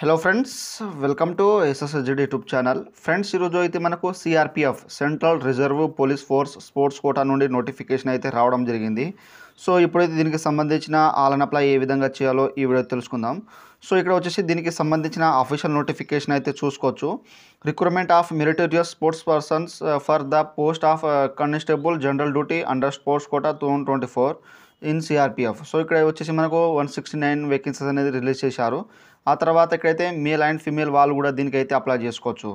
hello friends welcome to SSZ YouTube channel friends ఈరోజు అయితే మనకు CRPF central reserve police force sports quota నుండి నోటిఫికేషన్ అయితే రావడం జరిగింది సో ఇప్పుడైతే దీనికి సంబంధించిన ఆలన్ అప్లై ఏ విధంగా చేయాలో ఈ వీడియో తెలుసుకుందాం సో ఇక్కడ వచ్చేసి దీనికి సంబంధించిన అఫీషియల్ నోటిఫికేషన్ అయితే చూసుకోవచ్చు recruitment of meritorious sports persons for the post of constable general duty under sports quota two twenty four in CRPF so ఇక్కడ వచ్చేసి మనకు వన్ సిక్స్టీ నైన్ వేకెన్సీస్ అనేది రిలీజ్ చేశారు ఆ తర్వాత ఇక్కడైతే మేల్ అండ్ ఫిమేల్ వాళ్ళు కూడా దీనికైతే అప్లై చేసుకోవచ్చు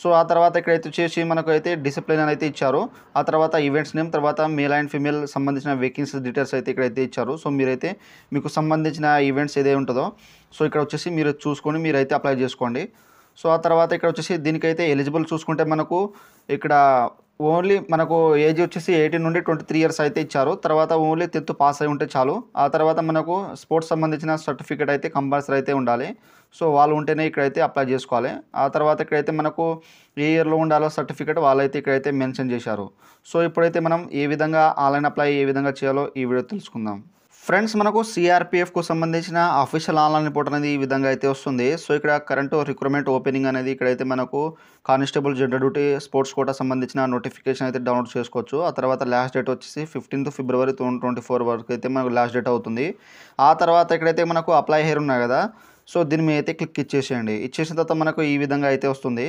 సో ఆ తర్వాత ఇక్కడైతే వచ్చేసి మనకు అయితే డిసిప్లిన్ అయితే ఇచ్చారు ఆ తర్వాత ఈవెంట్స్ నేమ్ తర్వాత మేల్ అండ్ ఫిమేల్ సంబంధించిన వేకెన్సీ డీటెయిల్స్ అయితే ఇక్కడైతే ఇచ్చారు సో మీరైతే మీకు సంబంధించిన ఈవెంట్స్ ఏదే ఉంటుందో సో ఇక్కడ వచ్చేసి మీరు చూసుకొని మీరైతే అప్లై చేసుకోండి సో ఆ తర్వాత ఇక్కడ వచ్చేసి దీనికైతే ఎలిజిబుల్ చూసుకుంటే మనకు ఇక్కడ ఓన్లీ మనకు ఏజ్ వచ్చేసి ఎయిటీన్ నుండి ట్వంటీ త్రీ ఇయర్స్ అయితే ఇచ్చారు తర్వాత ఓన్లీ టెన్త్ పాస్ అయి ఉంటే చాలు ఆ తర్వాత మనకు స్పోర్ట్స్ సంబంధించిన సర్టిఫికేట్ అయితే కంపల్సరీ అయితే ఉండాలి సో వాళ్ళు ఉంటేనే ఇక్కడైతే అప్లై చేసుకోవాలి ఆ తర్వాత ఇక్కడైతే మనకు ఏ ఇయర్లో ఉండాలో సర్టిఫికేట్ వాళ్ళైతే ఇక్కడైతే మెన్షన్ చేశారు సో ఇప్పుడైతే మనం ఏ విధంగా ఆన్లైన్ అప్లై ఏ విధంగా చేయాలో ఈ వీడియో తెలుసుకుందాం ఫ్రెండ్స్ మనకు సిఆర్పిఎఫ్కు సంబంధించిన అఫీషియల్ ఆన్లైన్ రిపోర్ట్ అనేది ఈ విధంగా అయితే వస్తుంది సో ఇక్కడ కరెంట్ రిక్రూట్మెంట్ ఓపెనింగ్ అనేది ఇక్కడైతే మనకు constable general duty sports quota సంబంధించిన నోటిఫికేషన్ అయితే డౌన్లోడ్ చేసుకోవచ్చు ఆ తర్వాత లాస్ట్ డేట్ వచ్చేసి ఫిఫ్టీన్త్ ఫిబ్రవరి ట్వంటీ ఫోర్ వరకు అయితే మనకు లాస్ట్ డేట్ అవుతుంది ఆ తర్వాత ఇక్కడైతే మనకు అప్లై హెయిర్ ఉన్నాయి కదా సో దీని మీద అయితే క్లిక్ ఇచ్చేసేయండి ఇచ్చేసిన తర్వాత మనకు ఈ విధంగా అయితే వస్తుంది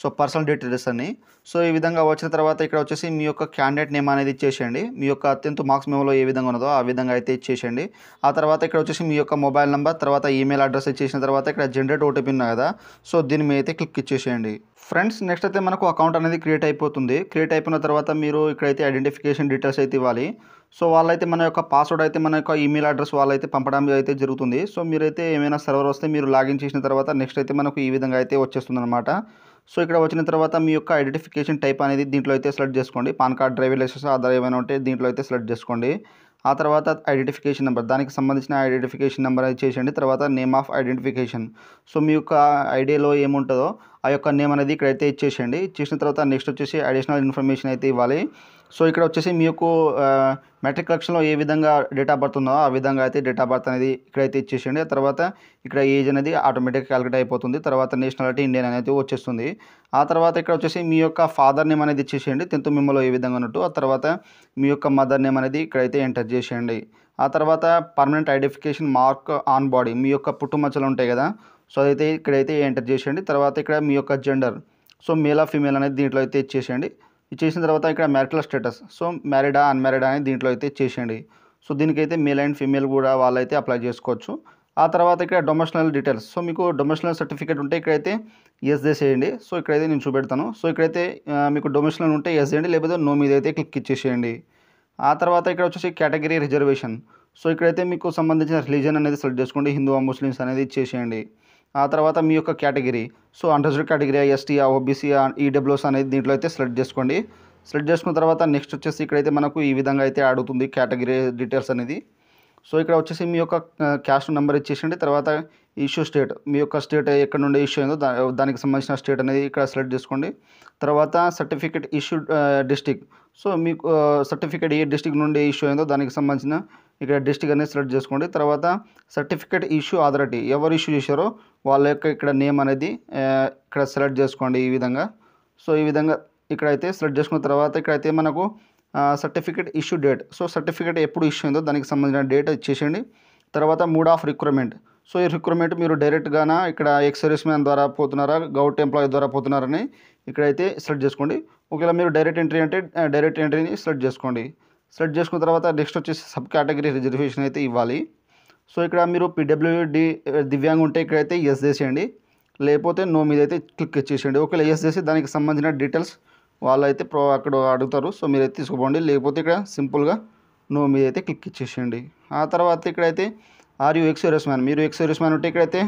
సో పర్సనల్ డీటెయిల్స్ అని సో ఈ విధంగా వచ్చిన తర్వాత ఇక్కడ వచ్చేసి మీ యొక్క క్యాండిడేట్ నేమ్ అనేది ఇచ్చేసేయండి మీ యొక్క అత్యంత మార్క్స్ మేమలో ఏ విధంగా ఉన్నదో ఆ విధంగా అయితే ఇచ్చేసేయండి ఆ తర్వాత ఇక్కడ వచ్చేసి మీ యొక్క మొబైల్ నెంబర్ తర్వాత ఈమెయిల్ అడ్రస్ ఇచ్చేసిన తర్వాత ఇక్కడ జనరేట్ ఓటీపీ ఉన్నాయి కదా సో దీని మీద అయితే క్లిక్ ఇచ్చేసేయండి ఫ్రెండ్స్ నెక్స్ట్ అయితే మనకు అకౌంట్ అనేది క్రియేట్ అయిపోతుంది క్రియేట్ అయిపోయిన తర్వాత మీరు ఇక్కడైతే ఐడెంటిఫికేషన్ డీటెయిల్స్ అయితే ఇవ్వాలి సో వాళ్ళైతే మన యొక్క పాస్వర్డ్ అయితే మన యొక్క ఈమెయిల్ అడ్రస్ వాళ్ళైతే పంపడం అయితే జరుగుతుంది సో మీరైతే ఏమైనా సర్వర్ వస్తే మీరు లాగిన్ చేసిన తర్వాత నెక్స్ట్ అయితే మనకు ఈ విధంగా అయితే వచ్చేస్తుంది సో ఇక్కడ వచ్చిన తర్వాత మీ యొక్క ఐడెంటిఫికేషన్ టైప్ అనేది దీంట్లో అయితే సెలెక్ట్ చేసుకోండి PAN card driving licence Aadhaar ఏమైనా ఉంటే దీంట్లో అయితే సెలెక్ట్ చేసుకోండి ఆ తర్వాత ఐడెంటిఫికేషన్ నెంబర్ దానికి సంబంధించిన ఐడెంటిఫికేషన్ నెంబర్ అది చేసేయండి తర్వాత నేమ్ ఆఫ్ ఐడెంటిఫికేషన్ సో మీ యొక్క ఐడియాలో ఏముంటుందో ఆ యొక్క నేమ్ అనేది ఇక్కడైతే ఇచ్చేసేయండి చేసిన తర్వాత నెక్స్ట్ వచ్చేసి అడిషనల్ ఇన్ఫర్మేషన్ అయితే ఇవ్వాలి సో ఇక్కడ వచ్చేసి మీ యొక్క మెట్రిక్ కలెక్షన్లో ఏ విధంగా డేట్ ఆఫ్ బర్త్ ఉందో ఆ విధంగా అయితే డేట్ ఆఫ్ బర్త్ అనేది ఇక్కడైతే ఇచ్చేసేయండి తర్వాత ఇక్కడ ఏజ్ అనేది ఆటోమేటిక్గా క్యాలిక్యులేట్ అయిపోతుంది తర్వాత నేషనాలిటీ ఇండియన్ అనేది వచ్చేస్తుంది ఆ తర్వాత ఇక్కడ వచ్చేసి మీ యొక్క ఫాదర్ నేమ్ అనేది ఇచ్చేసేయండి టెన్త్ మిమ్మలో ఏ విధంగా ఉన్నట్టు ఆ తర్వాత మీ యొక్క మదర్ నేమ్ అనేది ఇక్కడైతే ఎంటర్ చేసేయండి ఆ తర్వాత permanent identification mark on body మీ యొక్క పుట్టుమచ్చలు ఉంటాయి కదా సో అదైతే ఇక్కడైతే ఎంటర్ చేసేయండి తర్వాత ఇక్కడ మీ యొక్క జెండర్ సో మేల్ ఫీమేల్ అనేది దీంట్లో అయితే ఇచ్చేసేయండి ఇది చేసిన తర్వాత ఇక్కడ మ్యారిటల్ స్టేటస్ సో మ్యారీడా అన్మ్యారీడా అని దీంట్లో అయితే చేసేయండి సో దీనికైతే మేల్ అండ్ ఫీమేల్ కూడా వాళ్ళైతే అప్లై చేసుకోవచ్చు ఆ తర్వాత ఇక్కడ డొమేషనల్ డీటెయిల్స్ సో మీకు డొమేషనల్ సర్టిఫికేట్ ఉంటే ఇక్కడైతే ఎస్ చేసేయండి సో ఇక్కడైతే నేను చూపెడతాను సో ఇక్కడైతే మీకు డొమేషనల్ ఉంటే ఎస్ చేయండి లేకపోతే నో మీద అయితే క్లిక్ ఇచ్చేసేయండి ఆ తర్వాత ఇక్కడ వచ్చేసి కేటగిరీ రిజర్వేషన్ సో ఇక్కడైతే మీకు సంబంధించిన రిలీజన్ అనేది సెలెక్ట్ చేసుకోండి హిందూ ముస్లిమ్స్ అనేది చేసేయండి ఆ తర్వాత మీ యొక్క category so unreserved category ST OBC EWS అనేది దీంట్లో అయితే సెలెక్ట్ చేసుకోండి సెలెక్ట్ చేసుకున్న తర్వాత నెక్స్ట్ వచ్చేసి ఇక్కడైతే మనకు ఈ విధంగా అయితే అడుగుతుంది కేటగిరీ డీటెయిల్స్ అనేది సో ఇక్కడ వచ్చేసి మీ యొక్క క్యాష్ నెంబర్ ఇచ్చేసండి తర్వాత ఇష్యూ స్టేట్ మీ యొక్క స్టేట్ ఎక్కడ నుండి ఇష్యూ అయిందో దానికి సంబంధించిన స్టేట్ అనేది ఇక్కడ సెలెక్ట్ చేసుకోండి తర్వాత సర్టిఫికేట్ ఇష్యూ డిస్టిక్ సో మీకు సర్టిఫికేట్ uh, ఏ డిస్టిక్ నుండి ఇష్యూ అయిందో దానికి సంబంధించిన ఇక్కడ డిస్టిక్ అనేది సెలెక్ట్ చేసుకోండి తర్వాత సర్టిఫికేట్ ఇష్యూ అథారిటీ ఎవరు ఇష్యూ చేశారో వాళ్ళ యొక్క ఇక్కడ నేమ్ అనేది uh, ఇక్కడ సెలెక్ట్ చేసుకోండి ఈ విధంగా సో ఈ విధంగా ఇక్కడైతే సెలెక్ట్ చేసుకున్న తర్వాత ఇక్కడైతే మనకు certificate issue date so certificate ఎప్పుడు ఇష్యూ అయిందో దానికి సంబంధించిన డేట్ ఇచ్చేసేయండి తర్వాత మూడ్ ఆఫ్ రిక్వైర్మెంట్ సో ఈ రిక్రూట్మెంట్ మీరు డైరెక్ట్గానా ఇక్కడ ఎక్స్ సర్వీస్ మ్యాన్ ద్వారా పోతున్నారా గవర్నమెంట్ ఎంప్లాయీ ద్వారా పోతున్నారని ఇక్కడైతే సెలెక్ట్ చేసుకోండి ఒకవేళ మీరు డైరెక్ట్ ఎంట్రీ అంటే డైరెక్ట్ ఎంట్రీని సెలెక్ట్ చేసుకోండి సెలెక్ట్ చేసుకున్న తర్వాత నెక్స్ట్ వచ్చేసి సబ్ కేటగిరీ రిజర్వేషన్ అయితే ఇవ్వాలి సో ఇక్కడ మీరు పిడబ్ల్యూడి దివ్యాంగ్ ఉంటే ఇక్కడైతే ఎస్ చేసేయండి లేకపోతే నో మీద అయితే క్లిక్ చేసేయండి ఒకవేళ ఎస్ చేసి దానికి సంబంధించిన డీటెయిల్స్ వాళ్ళు అయితే అక్కడ అడుగుతారు సో మీరైతే తీసుకుపోండి లేకపోతే ఇక్కడ సింపుల్గా నో మీద అయితే క్లిక్ ఇచ్చేసేయండి ఆ తర్వాత ఇక్కడైతే are you ex serviceman మీరు ఎక్స్ సీరియస్ మ్యాన్ ఉంటే ఇక్కడైతే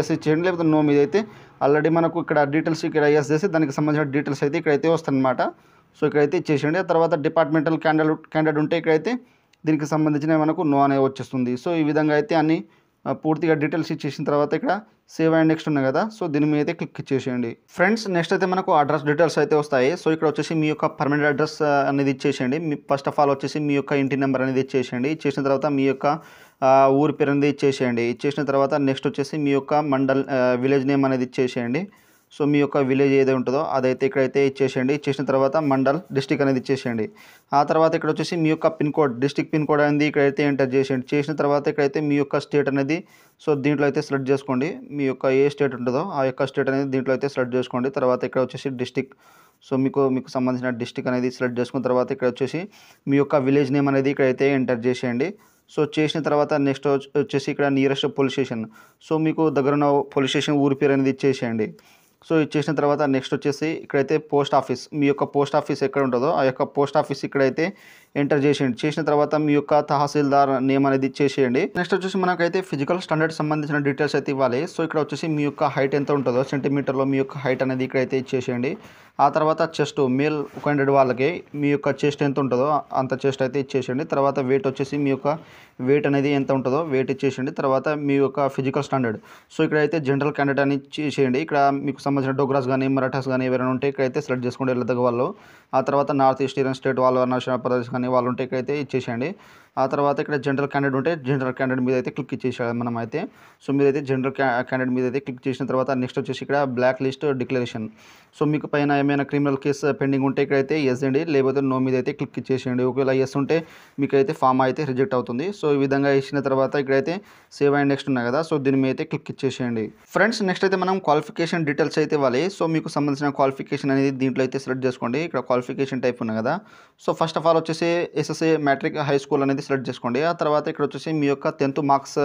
ఎస్ ఇచ్చేయండి లేకపోతే నో మీద అయితే ఆల్రెడీ మనకు ఇక్కడ డీటెయిల్స్ ఇక్కడ ఎస్ చేసి దానికి సంబంధించిన డీటెయిల్స్ అయితే ఇక్కడైతే వస్తాయన్నమాట సో ఇక్కడైతే ఇచ్చేసేయండి ఆ తర్వాత డిపార్ట్మెంటల్ క్యాండిడేట్ క్యాండిడేట్ ఉంటే ఇక్కడైతే దీనికి సంబంధించిన మనకు నో అనేది వచ్చేస్తుంది సో ఈ విధంగా అయితే అన్ని పూర్తిగా డీటెయిల్స్ ఇచ్చేసిన తర్వాత ఇక్కడ సేవ్ అండ్ నెక్స్ట్ ఉన్నాయి కదా సో దీని మీద అయితే క్లిక్ చేసేయండి ఫ్రెండ్స్ నెక్స్ట్ అయితే మనకు అడ్రస్ డీటెయిల్స్ అయితే వస్తాయి సో ఇక్కడ వచ్చేసి మీ యొక్క పర్మనెంట్ అడ్రస్ అనేది ఇచ్చేసేయండి మీ ఫస్ట్ ఆఫ్ ఆల్ వచ్చేసి మీ యొక్క ఇంటి నెంబర్ అనేది ఇచ్చేసేయండి ఇచ్చేసిన తర్వాత మీ యొక్క ఊరి పేరు అనేది ఇచ్చేసేయండి ఇచ్చేసిన తర్వాత నెక్స్ట్ వచ్చేసి మీ యొక్క మండల్ విలేజ్ నేమ్ అనేది ఇచ్చేసేయండి సో మీ యొక్క విలేజ్ ఏదైతే ఉంటుందో అదైతే ఇక్కడైతే ఇచ్చేసేయండి ఇచ్చేసిన తర్వాత మండల్ డిస్టిక్ అనేది ఇచ్చేసేయండి ఆ తర్వాత ఇక్కడ వచ్చేసి మీ యొక్క pin code district pin code అనేది ఇక్కడైతే ఎంటర్ చేసేయండి చేసిన తర్వాత ఇక్కడైతే మీ యొక్క స్టేట్ అనేది సో దీంట్లో అయితే సెలెక్ట్ చేసుకోండి మీ యొక్క ఏ స్టేట్ ఉంటుందో ఆ యొక్క స్టేట్ అనేది దీంట్లో అయితే సెలెక్ట్ చేసుకోండి తర్వాత ఇక్కడ వచ్చేసి డిస్టిక్ సో మీకు మీకు సంబంధించిన డిస్టిక్ అనేది సెలెక్ట్ చేసుకున్న తర్వాత ఇక్కడ వచ్చేసి మీ యొక్క విలేజ్ నేమ్ అనేది ఇక్కడైతే ఎంటర్ చేసేయండి సో చేసిన తర్వాత నెక్స్ట్ వచ్చేసి ఇక్కడ నియరెస్ట్ పోలీస్ స్టేషన్ సో మీకు దగ్గర ఉన్న పోలీస్ స్టేషన్ ఊరి పేరు అనేది ఇచ్చేసేయండి సో ఇది చేసిన తర్వాత నెక్స్ట్ వచ్చేసి ఇక్కడైతే పోస్ట్ ఆఫీస్ మీ యొక్క పోస్ట్ ఆఫీస్ ఎక్కడ ఉంటుందో ఆ యొక్క పోస్ట్ ఆఫీస్ ఇక్కడైతే ఎంటర్ చేసేయండి చేసిన తర్వాత మీ యొక్క తహసీల్దార్ నేమ్ అనేది చేసేయండి నెక్స్ట్ వచ్చేసి మనకైతే ఫిజికల్ స్టాండర్డ్ సంబంధించిన డీటెయిల్స్ అయితే ఇవ్వాలి సో ఇక్కడ వచ్చేసి మీ యొక్క హైట్ ఎంత ఉంటుందో సెంటీమీటర్లో మీ యొక్క హైట్ అనేది ఇక్కడైతే ఇచ్చేసేయండి ఆ తర్వాత చెస్ట్ మేల్ హండ్రెడ్ వాళ్ళకి మీ యొక్క చెస్ట్ ఎంత ఉంటుందో అంత చెస్ట్ అయితే ఇచ్చేసేయండి తర్వాత వెయిట్ వచ్చేసి మీ యొక్క వెయిట్ అనేది ఎంత ఉంటుందో వెయిట్ ఇచ్చేసేయండి తర్వాత మీ యొక్క ఫిజికల్ స్టాండర్డ్ సో ఇక్కడైతే జనరల్ క్యాండిడేట్ అని చేసేయండి ఇక్కడ మీకు సంబంధించిన డోగ్రాస్ కానీ మరాఠాస్ కానీ ఎవరైనా ఉంటే ఇక్కడైతే సెలెక్ట్ చేసుకోండి వెళ్ళదగ్గ వాళ్ళు ఆ తర్వాత నార్త్ ఈస్ట్ ఈరన్ స్టేట్ వాళ్ళు అరుణాచల్ ప్రదేశ్ కానీ వాళ్ళు ఉంటే ఇక్కడైతే ఇచ్చేసేయండి ఆ తర్వాత ఇక్కడ జనరల్ క్యాండిడేట్ ఉంటే జనరల్ క్యాండిడేట్ మీద అయితే క్లిక్ ఇచ్చేసాడు మనం అయితే సో మీరైతే జనరల్ క్యాండిడేట్ మీద అయితే క్లిక్ చేసిన తర్వాత నెక్స్ట్ వచ్చేసి ఇక్కడ బ్లాక్ లిస్ట్ డిక్లరేషన్ సో మీకు పైన ఏమైనా క్రిమినల్ కేసు పెండింగ్ ఉంటే ఇక్కడైతే ఎస్ అండి లేకపోతే నో మీద అయితే క్లిక్ ఇచ్చేసేయండి ఒకవేళ ఎస్ ఉంటే మీకు అయితే ఫామ్ అయితే రిజెక్ట్ అవుతుంది సో ఈ విధంగా ఇచ్చిన తర్వాత ఇక్కడైతే సేవ్ అండ్ నెక్స్ట్ ఉన్నాయి కదా సో దీని మీద అయితే క్లిక్ ఇచ్చేసేయండి ఫ్రెండ్స్ నెక్స్ట్ అయితే మనం క్వాలిఫికేషన్ డీటెయిల్స్ అయితే ఇవ్వాలి సో మీకు సంబంధించిన క్వాలిఫికేషన్ అనేది దీంట్లో అయితే సెలెక్ట్ చేసుకోండి ఇక్కడ క్వాలిఫికేషన్ టైప్ ఉన్నాయి కదా సో ఫస్ట్ ఆఫ్ ఆల్ వచ్చేసి ఎస్ఎస్ఏ మ్యాట్రిక్ హై స్కూల్ అనేది అనేది సెలెక్ట్ చేసుకోండి ఆ తర్వాత ఇక్కడ వచ్చేసి మీ యొక్క టెన్త్ మార్క్స్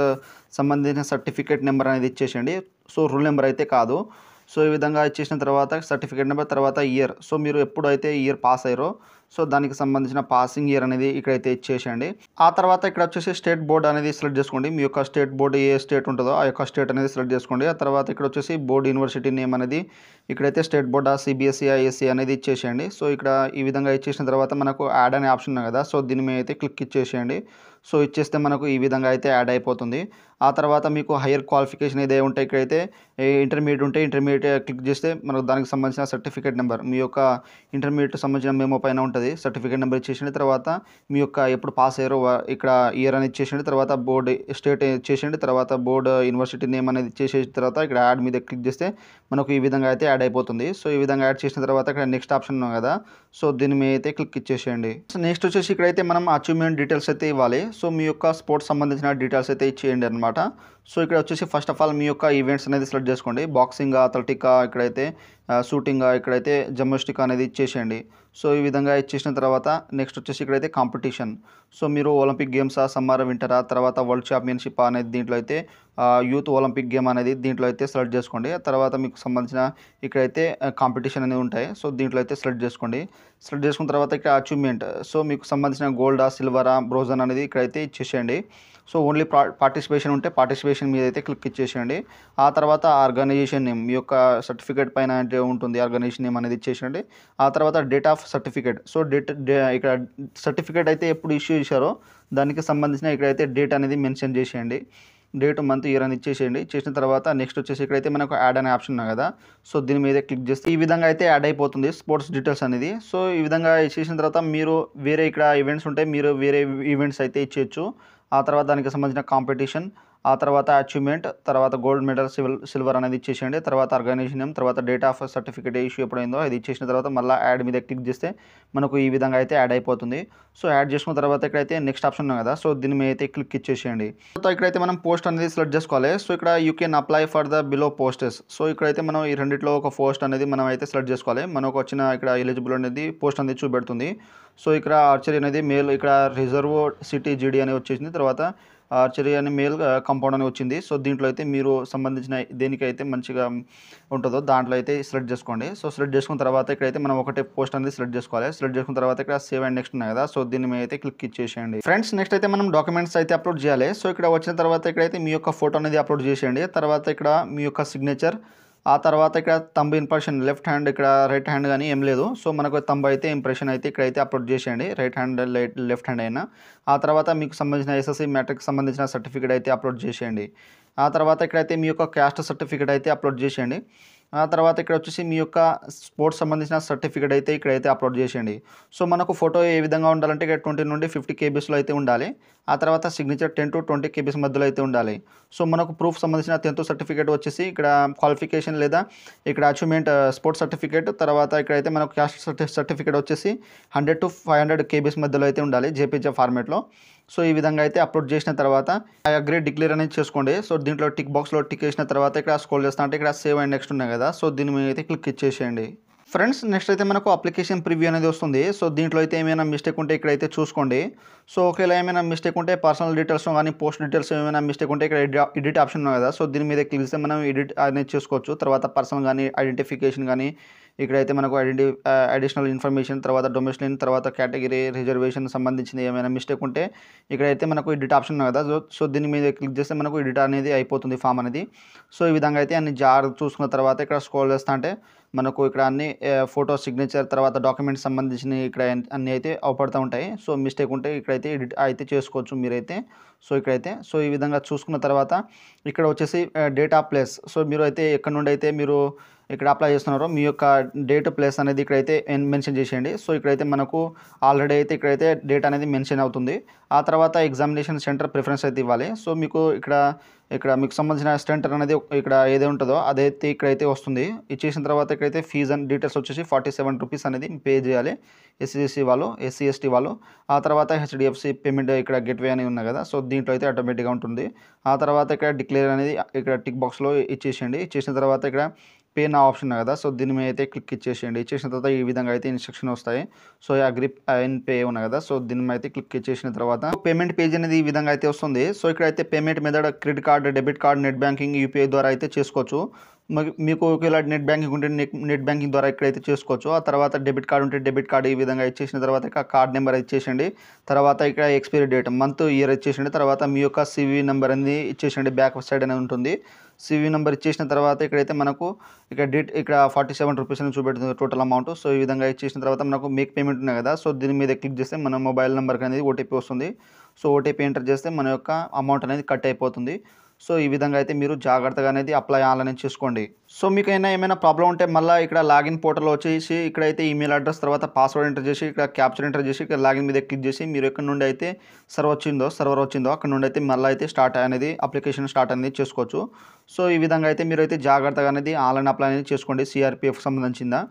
సంబంధించిన సర్టిఫికేట్ నెంబర్ అనేది ఇచ్చేసేయండి సో రూల్ నెంబర్ అయితే కాదు సో ఈ విధంగా ఇచ్చేసిన తర్వాత సర్టిఫికేట్ నెంబర్ తర్వాత ఇయర్ సో మీరు ఎప్పుడైతే ఇయర్ పాస్ అయ్యారో సో దానికి సంబంధించిన పాసింగ్ ఇయర్ అనేది ఇక్కడైతే ఇచ్చేసేయండి ఆ తర్వాత ఇక్కడ వచ్చేసి స్టేట్ బోర్డ్ అనేది సెలెక్ట్ చేసుకోండి మీ యొక్క స్టేట్ బోర్డు ఏ స్టేట్ ఉంటుందో ఆ యొక్క స్టేట్ అనేది సెలెక్ట్ చేసుకోండి ఆ తర్వాత ఇక్కడ వచ్చేసి బోర్డు యూనివర్సిటీ నేమ్ అనేది ఇక్కడైతే స్టేట్ ఆ సిబిఎస్ఈ ఐఎస్ఈ e, e అనేది ఇచ్చేసేయండి సో ఇక్కడ ఈ విధంగా ఇచ్చేసిన తర్వాత మనకు యాడ్ అనే ఆప్షన్ ఉంది కదా సో దీని మీద అయితే క్లిక్ ఇచ్చేసేయండి సో ఇచ్చేస్తే మనకు ఈ విధంగా అయితే యాడ్ అయిపోతుంది ఆ తర్వాత మీకు హైయర్ క్వాలిఫికేషన్ ఏదై ఉంటే ఇక్కడైతే ఇంటర్మీడియట్ ఉంటే ఇంటర్మీడియట్ క్లిక్ చేస్తే మనకు దానికి సంబంధించిన సర్టిఫికేట్ నెంబర్ మీ యొక్క ఇంటర్మీడియట్ సంబంధించిన మేము పైన ఉంటుంది సర్టిఫికేట్ నెంబర్ ఇచ్చేసిన తర్వాత మీ యొక్క ఎప్పుడు పాస్ అయ్యారో ఇక్కడ ఇయర్ అని ఇచ్చేసండి తర్వాత బోర్డు స్టేట్ ఇచ్చేసండి తర్వాత బోర్డు యూనివర్సిటీ నేమ్ అనేది ఇచ్చేసిన తర్వాత ఇక్కడ యాడ్ మీద క్లిక్ చేస్తే మనకు ఈ విధంగా అయితే యాడ్ అయిపోతుంది సో ఈ విధంగా యాడ్ చేసిన తర్వాత ఇక్కడ నెక్స్ట్ ఆప్షన్ ఉన్నాం కదా సో దీని మీద అయితే క్లిక్ ఇచ్చేసేయండి సో నెక్స్ట్ వచ్చేసి ఇక్కడైతే మనం అచీవ్మెంట్ డీటెయిల్స్ అయితే ఇవ్వాలి సో మీ యొక్క స్పోర్ట్స్ సంబంధించిన డీటెయిల్స్ అయితే ఇచ్చేయండి అనమాట సో ఇక్కడ వచ్చేసి ఫస్ట్ ఆఫ్ ఆల్ మీ యొక్క ఈవెంట్స్ అనేది సెలెక్ట్ చేసుకోండి బాక్సింగ్ అథ్లెటిక్ ఇక్కడైతే షూటింగ్ ఇక్కడైతే జమ్మిస్టిక్ అనేది ఇచ్చేసేయండి సో ఈ విధంగా ఇచ్చేసిన తర్వాత నెక్స్ట్ వచ్చేసి ఇక్కడైతే కాంపిటీషన్ సో మీరు ఒలింపిక్ గేమ్సా సమ్మర్ వింటరా తర్వాత వరల్డ్ ఛాంపియన్షిప్ అనేది దీంట్లో అయితే యూత్ ఒలింపిక్ గేమ్ అనేది దీంట్లో అయితే సెలెక్ట్ చేసుకోండి తర్వాత మీకు సంబంధించిన ఇక్కడైతే కాంపిటీషన్ అనేది ఉంటాయి సో దీంట్లో అయితే సెలెక్ట్ చేసుకోండి సెలెక్ట్ చేసుకున్న తర్వాత ఇక్కడ అచీవ్మెంట్ సో మీకు సంబంధించిన గోల్డా సిల్వరా బ్రోజన్ అనేది ఇక్కడైతే ఇచ్చేసేయండి సో ఓన్లీ పార్టిసిపేషన్ ఉంటే పార్టిసిపేషన్ మీద అయితే క్లిక్ ఇచ్చేసేయండి ఆ తర్వాత ఆర్గనైజేషన్ నేమ్ మీ యొక్క సర్టిఫికేట్ పైన అంటే ఉంటుంది ఆర్గనైజేషన్ నేమ్ అనేది ఇచ్చేసేయండి ఆ తర్వాత date of certificate so date ఇక్కడ సర్టిఫికేట్ అయితే ఎప్పుడు ఇష్యూ చేశారో దానికి సంబంధించిన ఇక్కడైతే డేట్ అనేది మెన్షన్ చేసేయండి డేట్ మంత్ ఇయర్ అని ఇచ్చేసేయండి చేసిన తర్వాత నెక్స్ట్ వచ్చేసి ఇక్కడైతే మనకు యాడ్ అనే ఆప్షన్ ఉన్నాయి కదా సో దీని మీద క్లిక్ చేస్తే ఈ విధంగా అయితే యాడ్ అయిపోతుంది స్పోర్ట్స్ డీటెయిల్స్ అనేది సో ఈ విధంగా చేసిన తర్వాత మీరు వేరే ఇక్కడ ఈవెంట్స్ ఉంటే మీరు వేరే ఈవెంట్స్ అయితే ఇచ్చేయచ్చు ఆ తర్వాత దానికి సంబంధించిన కాంపిటీషన్ ఆ తర్వాత అచీవ్మెంట్ తర్వాత గోల్డ్ మెడల్ సివిల్ సిల్వర్ అనేది ఇచ్చేసేయండి తర్వాత ఆర్గనైజేషన్ తర్వాత డేట్ ఆఫ్ సర్టిఫికేట్ ఇష్యూ ఎప్పుడైందో అది ఇచ్చేసిన తర్వాత మళ్ళీ యాడ్ మీద క్లిక్ చేస్తే మనకు ఈ విధంగా అయితే యాడ్ అయిపోతుంది సో యాడ్ చేసుకున్న తర్వాత ఇక్కడైతే నెక్స్ట్ ఆప్షన్ ఉన్నాం కదా సో దీని మీద అయితే క్లిక్ ఇచ్చేసేయండి సో ఇక్కడైతే మనం పోస్ట్ అనేది సెలెక్ట్ చేసుకోవాలి సో ఇక్కడ you can apply for the below posts so ఇక్కడైతే మనం ఈ రెండిట్లో ఒక పోస్ట్ అనేది మనం అయితే సెలెక్ట్ చేసుకోవాలి మనకు వచ్చిన ఇక్కడ ఎలిజిబుల్ అనేది పోస్ట్ అనేది చూపెడుతుంది సో ఇక్కడ ఆర్చరీ అనేది మేల్ ఇక్కడ రిజర్వ్ సిటీ జీడీ అనేది వచ్చేసింది తర్వాత ఆర్చరీ అనే మేల్ కంపౌండ్ అని వచ్చింది సో దీంట్లో అయితే మీరు సంబంధించిన దేనికైతే మంచిగా ఉంటుందో దాంట్లో అయితే సెలెక్ట్ చేసుకోండి సో సెలెక్ట్ చేసుకున్న తర్వాత ఇక్కడైతే మనం ఒకటే పోస్ట్ అనేది సెలెక్ట్ చేసుకోవాలి సెలెక్ట్ చేసుకున్న తర్వాత ఇక్కడ సేవ్ అండ్ నెక్స్ట్ ఉన్నాయి కదా సో దీన్ని మీద అయితే క్లిక్ ఇచ్చేసేయండి ఫ్రెండ్స్ నెక్స్ట్ అయితే మనం డాక్యుమెంట్స్ అయితే అప్లోడ్ చేయాలి సో ఇక్కడ వచ్చిన తర్వాత ఇక్కడైతే మీ యొక్క ఫోటో అనేది అప్లోడ్ చేసేయండి తర్వాత ఇక్కడ మీ యొక్క సిగ్నేచర్ ఆ తర్వాత ఇక్కడ తంబ్ ఇంప్రెషన్ లెఫ్ట్ హ్యాండ్ ఇక్కడ రైట్ హ్యాండ్ కానీ ఏం లేదు సో మనకు తంబ్ అయితే ఇంప్రెషన్ అయితే ఇక్కడైతే అప్లోడ్ చేసేయండి రైట్ హ్యాండ్ లెఫ్ట్ హ్యాండ్ అయినా ఆ తర్వాత మీకు సంబంధించిన ఎస్ఎస్సి మ్యాట్రిక్ సంబంధించిన సర్టిఫికేట్ అయితే అప్లోడ్ చేసేయండి ఆ తర్వాత ఇక్కడైతే మీ యొక్క క్యాస్ట్ సర్టిఫికేట్ అయితే అప్లోడ్ చేసేయండి ఆ తర్వాత ఇక్కడ వచ్చేసి మీ యొక్క స్పోర్ట్స్ సంబంధించిన సర్టిఫికేట్ అయితే ఇక్కడైతే అప్లోడ్ చేసేయండి సో మనకు ఫోటో ఏ విధంగా ఉండాలంటే ఇక్కడ ట్వంటీ నుండి ఫిఫ్టీ కేబీస్లో అయితే ఉండాలి ఆ తర్వాత signature ten to twenty KBs మధ్యలో అయితే ఉండాలి సో మనకు ప్రూఫ్ సంబంధించిన టెన్త్ సర్టిఫికేట్ వచ్చేసి ఇక్కడ క్వాలిఫికేషన్ లేదా ఇక్కడ అచీవ్మెంట్ స్పోర్ట్స్ సర్టిఫికేట్ తర్వాత ఇక్కడైతే మనకు క్యాస్ట్ సర్టిఫికేట్ వచ్చేసి hundred to five hundred KBs మధ్యలో అయితే ఉండాలి జేపీజే ఫార్మేట్లో సో ఈ విధంగా అయితే అప్లోడ్ చేసిన తర్వాత ఐ అగ్రీ డిక్లేర్ అనేది చేసుకోండి సో దీంట్లో టిక్ బాక్స్లో టిక్ చేసిన తర్వాత ఇక్కడ స్కోల్ చేస్తా అంటే ఇక్కడ సేవ్ అండ్ నెక్స్ట్ ఉన్నాయి కదా సో దీని మీద అయితే క్లిక్ ఇచ్చేసేయండి ఫ్రెండ్స్ నెక్స్ట్ అయితే మనకు అప్లికేషన్ ప్రివ్యూ అనేది వస్తుంది సో దీంట్లో అయితే ఏమైనా మిస్టేక్ ఉంటే ఇక్కడైతే చూసుకోండి సో ఒకవేళ ఏమైనా మిస్టేక్ ఉంటే పర్సనల్ డీటెయిల్స్ కానీ పోస్ట్ డీటెయిల్స్ ఏమైనా మిస్టేక్ ఉంటే ఇక్కడ ఎడిట్ ఆప్షన్ ఉన్నాయి కదా సో దీని మీద క్లిక్ చేస్తే మనం ఎడిట్ అనేది చేసుకోవచ్చు తర్వాత పర్సనల్ కానీ ఐడెంటిఫికేషన్ కానీ ఇక్కడైతే మనకు ఐడెంటి అడిషనల్ ఇన్ఫర్మేషన్ తర్వాత డొమిషన్ తర్వాత కేటగిరీ రిజర్వేషన్ సంబంధించిన ఏమైనా మిస్టేక్ ఉంటే ఇక్కడైతే మనకు ఎడిట్ ఆప్షన్ ఉన్నాయి కదా సో దీని మీద క్లిక్ చేస్తే మనకు ఎడిట్ అనేది అయిపోతుంది ఫామ్ అనేది సో ఈ విధంగా అయితే అన్ని జార్ చూసుకున్న తర్వాత ఇక్కడ స్క్రోల్ చేస్తా అంటే మనకు ఇక్కడ అన్ని ఫోటో సిగ్నేచర్ తర్వాత డాక్యుమెంట్స్ సంబంధించిన ఇక్కడ అన్నీ అయితే అవపడుతూ ఉంటాయి సో మిస్టేక్ ఉంటే ఇక్కడైతే ఎడిట్ అయితే చేసుకోవచ్చు మీరైతే సో ఇక్కడైతే సో ఈ విధంగా చూసుకున్న తర్వాత ఇక్కడ వచ్చేసి డేటా ప్లేస్ సో మీరు అయితే ఎక్కడ నుండి అయితే మీరు ఇక్కడ అప్లై చేస్తున్నారో మీ యొక్క డేట్ ప్లేస్ అనేది ఇక్కడైతే మెన్షన్ చేసేయండి సో ఇక్కడైతే మనకు ఆల్రెడీ అయితే ఇక్కడైతే డేట్ అనేది మెన్షన్ అవుతుంది ఆ తర్వాత ఎగ్జామినేషన్ సెంటర్ ప్రిఫరెన్స్ అయితే ఇవ్వాలి సో మీకు ఇక్కడ ఇక్కడ మీకు సంబంధించిన సెంటర్ అనేది ఇక్కడ ఏదే ఉంటుందో అదైతే ఇక్కడైతే వస్తుంది ఇచ్చేసిన తర్వాత ఇక్కడైతే ఫీజ్ అండ్ డీటెయిల్స్ వచ్చేసి ఫార్టీ సెవెన్ రూపీస్ అనేది పే చేయాలి ఎస్సీఎస్సీ వాళ్ళు ఎస్సీ ఎస్టీ వాళ్ళు ఆ తర్వాత హెచ్డిఎఫ్సి పేమెంట్ ఇక్కడ గెట్వే అని ఉన్నాయి కదా సో దీంట్లో అయితే ఆటోమేటిక్గా ఉంటుంది ఆ తర్వాత ఇక్కడ డిక్లేర్ అనేది ఇక్కడ టిక్ బాక్స్లో ఇచ్చేసేయండి ఇచ్చేసిన తర్వాత ఇక్కడ పే నా ఆప్షన్ కదా సో దీని మీద అయితే క్లిక్ ఇచ్చేసేయండి ఇచ్చేసిన తర్వాత ఈ విధంగా అయితే ఇన్స్ట్రక్షన్ వస్తాయి సో ఆ గ్రిప్ అండ్ పే ఉన్నా కదా సో దీని మీద అయితే క్లిక్ ఇచ్చేసిన తర్వాత పేమెంట్ పేజ్ అనేది ఈ విధంగా అయితే వస్తుంది సో ఇక్కడ అయితే payment method credit card debit card net banking UPI ద్వారా అయితే చేసుకోవచ్చు మీకు ఒకవేళ నెట్ బ్యాంకింగ్ ఉంటే నెట్ బ్యాంకింగ్ ద్వారా ఎక్కడైతే చేసుకోవచ్చు ఆ తర్వాత డెబిట్ కార్డు ఉంటే డెబిట్ కార్డు ఈ విధంగా ఇచ్చేసిన తర్వాత కార్డ్ నెంబర్ ఇచ్చేసండి తర్వాత ఇక్కడ ఎక్స్పైరీ డేట్ మంత్ ఇయర్ ఇచ్చేసండి తర్వాత మీ యొక్క సివి నెంబర్ అనేది ఇచ్చేసండి బ్యాక్ సైడ్ అనేది ఉంటుంది సివి నెంబర్ ఇచ్చేసిన తర్వాత ఇక్కడైతే మనకు ఇక్కడ డేట్ ఇక్కడ ఫార్టీ సెవెన్ రూపీస్ అని చూపెడుతుంది టోటల్ అమౌంట్ సో ఈ విధంగా ఇచ్చేసిన తర్వాత మనకు మేక్ పేమెంట్ ఉన్నాయి కదా సో దీని మీద క్లిక్ చేస్తే మన మొబైల్ నెంబర్కి అనేది ఓటీపీ వస్తుంది సో ఓటీపీ ఎంటర్ చేస్తే మన యొక్క అమౌంట్ అనేది కట్ అయిపోతుంది సో ఈ విధంగా అయితే మీరు జాగ్రత్తగా అనేది అప్లై ఆన్లైన్ చేసుకోండి సో మీకు అయినా ఏమైనా ప్రాబ్లం ఉంటే మళ్ళీ ఇక్కడ లాగిన్ పోర్టల్ వచ్చేసి ఇక్కడైతే ఈమెయిల్ అడ్రస్ తర్వాత పాస్వర్డ్ ఎంటర్ చేసి ఇక్కడ క్యాప్చర్ ఎంటర్ చేసి ఇక్కడ లాగిన్ మీద క్లిక్ చేసి మీరు ఎక్కడి నుండి అయితే సర్వర్ వచ్చిందో సర్వర్ వచ్చిందో అక్కడ నుండి అయితే మళ్ళీ అయితే స్టార్ట్ అనేది అప్లికేషన్ స్టార్ట్ అనేది చేసుకోవచ్చు సో ఈ విధంగా అయితే మీరు అయితే జాగ్రత్తగా అనేది ఆన్లైన్ అప్లై అనేది చేసుకోండి సిఆర్పిఎఫ్ సంబంధించిందా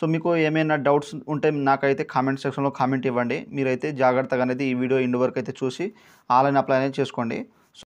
సో మీకు ఏమైనా డౌట్స్ ఉంటే నాకైతే కామెంట్ సెక్షన్లో కామెంట్ ఇవ్వండి మీరైతే జాగ్రత్తగా అనేది ఈ వీడియో ఇండి వరకు అయితే చూసి ఆన్లైన్ అప్లై అనేది చేసుకోండి